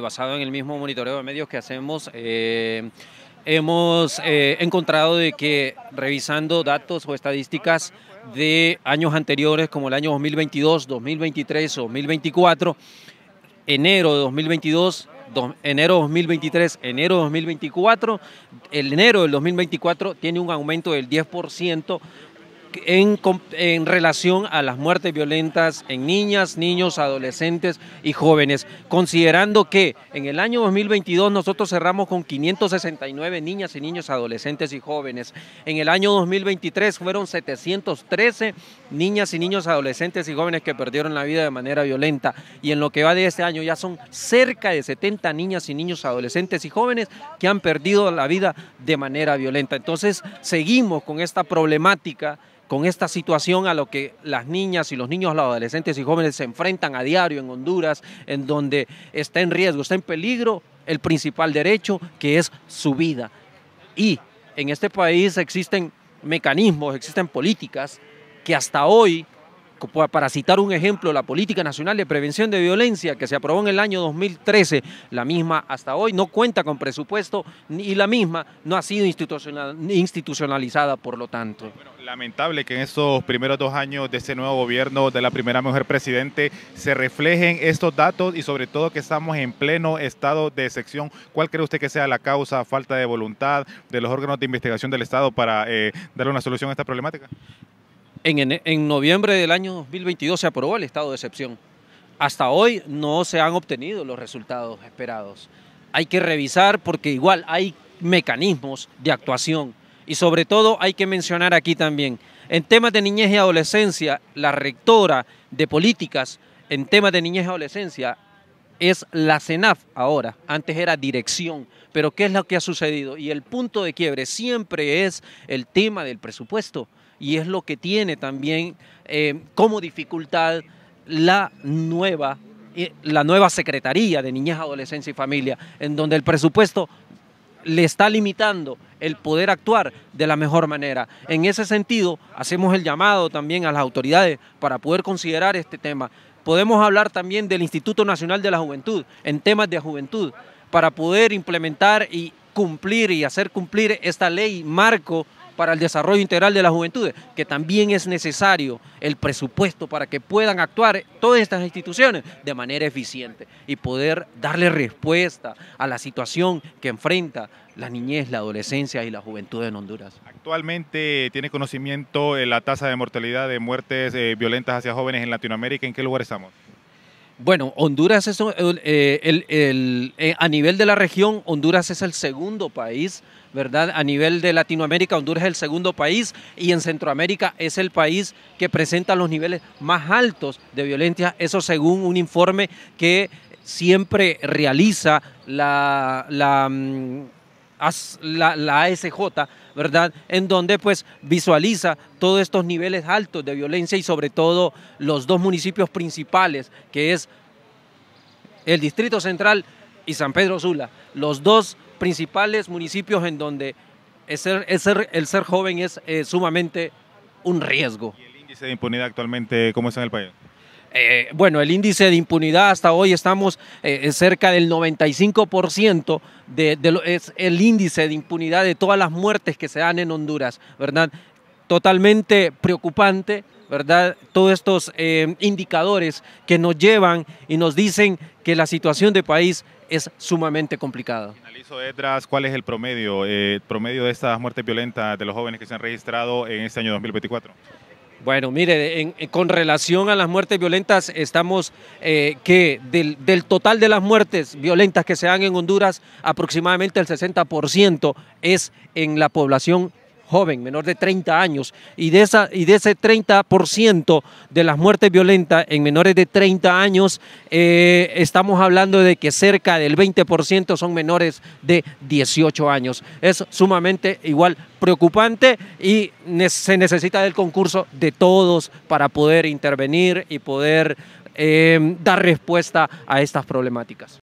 Basado en el mismo monitoreo de medios que hacemos, eh, hemos eh, encontrado de que revisando datos o estadísticas de años anteriores, como el año 2022, 2023 o 2024, enero de 2022, enero 2023, enero 2024, el enero del 2024 tiene un aumento del 10% en, relación a las muertes violentas en niñas, niños, adolescentes y jóvenes, considerando que en el año 2022 nosotros cerramos con 569 niñas y niños, adolescentes y jóvenes. En el año 2023 fueron 713 niñas y niños, adolescentes y jóvenes que perdieron la vida de manera violenta. Y en lo que va de este año ya son cerca de 70 niñas y niños, adolescentes y jóvenes que han perdido la vida de manera violenta. Entonces seguimos con esta problemática con esta situación a lo que las niñas y los niños, los adolescentes y jóvenes se enfrentan a diario en Honduras, en donde está en riesgo, está en peligro el principal derecho que es su vida. Y en este país existen mecanismos, existen políticas que hasta hoy para citar un ejemplo, la Política Nacional de Prevención de Violencia que se aprobó en el año 2013, la misma hasta hoy no cuenta con presupuesto y la misma no ha sido institucionalizada, por lo tanto. Bueno, lamentable que en estos primeros dos años de este nuevo gobierno de la primera mujer presidente se reflejen estos datos y sobre todo que estamos en pleno estado de sección. ¿Cuál cree usted que sea la causa, falta de voluntad de los órganos de investigación del Estado para eh, dar una solución a esta problemática? En, noviembre del año 2022 se aprobó el estado de excepción. Hasta hoy no se han obtenido los resultados esperados. Hay que revisar porque igual hay mecanismos de actuación y sobre todo hay que mencionar aquí también, en temas de niñez y adolescencia, la rectora de políticas en temas de niñez y adolescencia es la CENAF ahora, antes era dirección, pero ¿qué es lo que ha sucedido? Y el punto de quiebre siempre es el tema del presupuesto y es lo que tiene también eh, como dificultad la nueva, eh, la nueva Secretaría de Niñez, Adolescencia y Familia, en donde el presupuesto le está limitando el poder actuar de la mejor manera. En ese sentido, hacemos el llamado también a las autoridades para poder considerar este tema. Podemos hablar también del Instituto Nacional de la Juventud en temas de juventud para poder implementar y cumplir y hacer cumplir esta ley marco para el desarrollo integral de la juventudes, que también es necesario el presupuesto para que puedan actuar todas estas instituciones de manera eficiente y poder darle respuesta a la situación que enfrenta la niñez, la adolescencia y la juventud en Honduras. Actualmente tiene conocimiento la tasa de mortalidad de muertes eh, violentas hacia jóvenes en Latinoamérica, ¿en qué lugar estamos? Bueno, Honduras es el, eh, eh, a nivel de la región, Honduras es el segundo país, ¿verdad? A nivel de Latinoamérica, Honduras es el segundo país y en Centroamérica es el país que presenta los niveles más altos de violencia, eso según un informe que siempre realiza la, la mm, la, ASJ, ¿verdad? En donde pues visualiza todos estos niveles altos de violencia y sobre todo los dos municipios principales, que es el Distrito Central y San Pedro Sula, los dos principales municipios en donde el ser, el ser, joven es eh, sumamente un riesgo. ¿Y el índice de impunidad actualmente cómo está en el país? Eh, bueno, el índice de impunidad hasta hoy estamos eh, cerca del 95% de, es el índice de impunidad de todas las muertes que se dan en Honduras, ¿verdad? Totalmente preocupante, ¿verdad? Todos estos eh, indicadores que nos llevan y nos dicen que la situación del país es sumamente complicada. Finalizo Edras, ¿cuál es el promedio, promedio de estas muertes violentas de los jóvenes que se han registrado en este año 2024? Bueno, mire, eh, con relación a las muertes violentas, estamos eh, que del, del, total de las muertes violentas que se dan en Honduras, aproximadamente el 60% es en la población joven, menor de 30 años, y de, esa, y de ese 30% de las muertes violentas en menores de 30 años, eh, estamos hablando de que cerca del 20% son menores de 18 años. Es sumamente igual preocupante y se necesita del concurso de todos para poder intervenir y poder eh, dar respuesta a estas problemáticas.